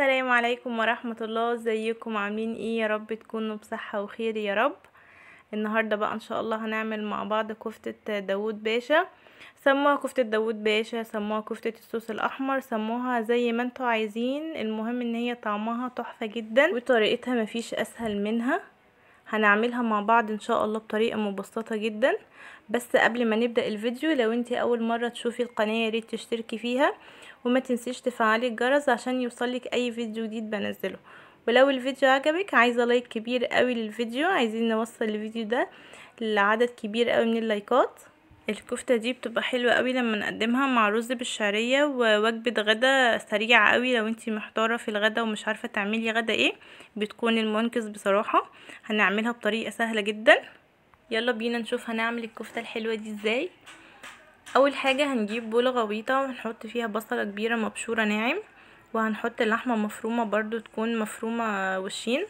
السلام عليكم ورحمة الله ازيكم عاملين ايه يا رب تكونوا بصحة وخير يا رب النهاردة بقى ان شاء الله هنعمل مع بعض كفتة داوود باشا سموها كفتة داوود باشا سموها كفتة الصوص الاحمر سموها زي ما انتوا عايزين المهم ان هي طعمها تحفة جدا وطريقتها مفيش اسهل منها هنعملها مع بعض ان شاء الله بطريقة مبسطة جدا بس قبل ما نبدأ الفيديو لو انت اول مرة تشوفي القناة ياريت تشتركي فيها وما تنسيش تفعلي الجرس عشان يوصلك اي فيديو جديد بنزله ولو الفيديو عجبك عايزة لايك كبير قوي للفيديو عايزين نوصل الفيديو ده لعدد كبير قوي من اللايكات الكفتة دي بتبقى حلوة قوي لما نقدمها مع رز بالشعرية ووجبة غدا سريعة قوي لو انتي محتارة في الغدا ومش عارفة تعملي غدا ايه بتكون المنقذ بصراحة هنعملها بطريقة سهلة جدا يلا بينا نشوف هنعمل الكفتة الحلوة دي ازاي اول حاجة هنجيب بولة غويطة ونحط فيها بصلة كبيرة مبشورة ناعم وهنحط اللحمة مفرومة برضو تكون مفرومة وشين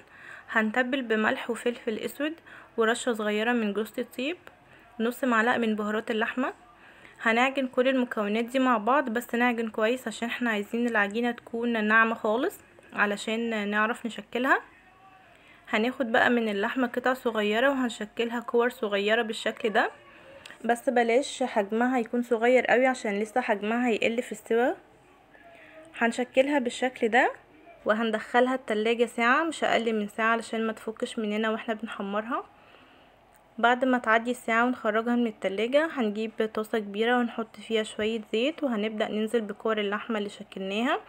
هنتبل بملح وفلفل اسود ورشة صغيرة من جوز الطيب نص معلقة من بهارات اللحمة هنعجن كل المكونات دي مع بعض بس نعجن كويس عشان احنا عايزين العجينة تكون ناعمة خالص علشان نعرف نشكلها هناخد بقى من اللحمة قطع صغيرة وهنشكلها كور صغيرة بالشكل ده بس بلاش حجمها يكون صغير قوي عشان لسه حجمها هيقل في السوا هنشكلها بالشكل ده وهندخلها التلاجة ساعة مش اقل من ساعة علشان ما تفكش مننا واحنا بنحمرها بعد ما تعدي الساعة ونخرجها من التلاجة هنجيب طاسة كبيرة ونحط فيها شوية زيت وهنبدأ ننزل بكور اللحمة اللي شكلناها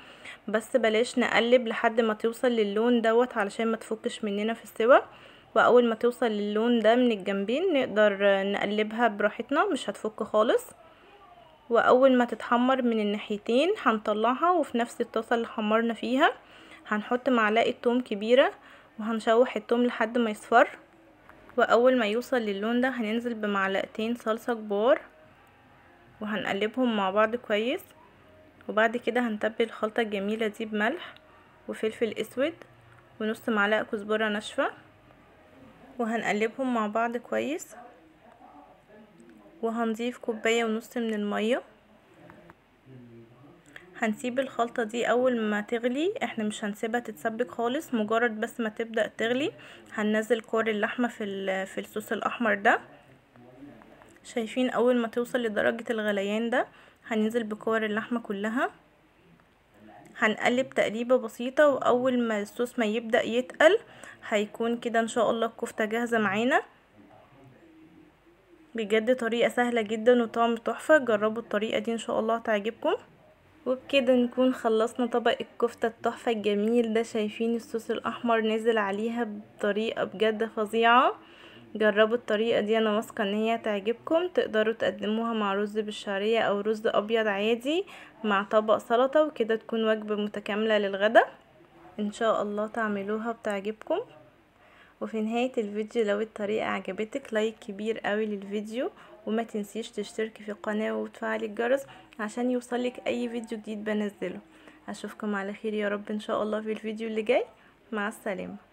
بس بلاش نقلب لحد ما توصل للون دوت علشان ما تفكش مننا في السوا واول ما توصل للون ده من الجنبين نقدر نقلبها براحتنا مش هتفك خالص واول ما تتحمر من الناحيتين هنطلعها وفي نفس الطاسة اللي حمرنا فيها هنحط معلقة توم كبيرة وهنشوح التوم لحد ما يصفر واول ما يوصل للون ده هننزل بمعلقتين صلصة كبار وهنقلبهم مع بعض كويس وبعد كده هنتبل الخلطة الجميلة دي بملح وفلفل اسود ونص معلقة كزبرة ناشفة وهنقلبهم مع بعض كويس وهنضيف كوباية ونص من المية هنسيب الخلطة دي اول ما تغلي احنا مش هنسيبها تتسبك خالص مجرد بس ما تبدأ تغلي هننزل كور اللحمة في, في الصوص الاحمر ده شايفين اول ما توصل لدرجة الغليان ده هننزل بكور اللحمة كلها هنقلب تقليبة بسيطة واول ما الصوص ما يبدأ يتقل هيكون كده ان شاء الله الكفتة جاهزة معانا بجد طريقة سهلة جدا وطعم تحفة جربوا الطريقة دي ان شاء الله هتعجبكم وبكده نكون خلصنا طبق الكفتة التحفة الجميل ده شايفين الصوص الأحمر نزل عليها بطريقة بجد فظيعة جربوا الطريقة دي أنا واثقة إن هي تعجبكم تقدروا تقدموها مع رز بالشعرية أو رز أبيض عادي مع طبق سلطة وكده تكون وجبة متكاملة للغدا إن شاء الله تعملوها بتعجبكم وفي نهاية الفيديو لو الطريقة عجبتك لايك كبير قوي للفيديو وما تنسيش تشتركي في القناة وتفعلي الجرس عشان يوصلك اي فيديو جديد بنزله اشوفكم على خير يا رب ان شاء الله في الفيديو اللي جاي مع السلامة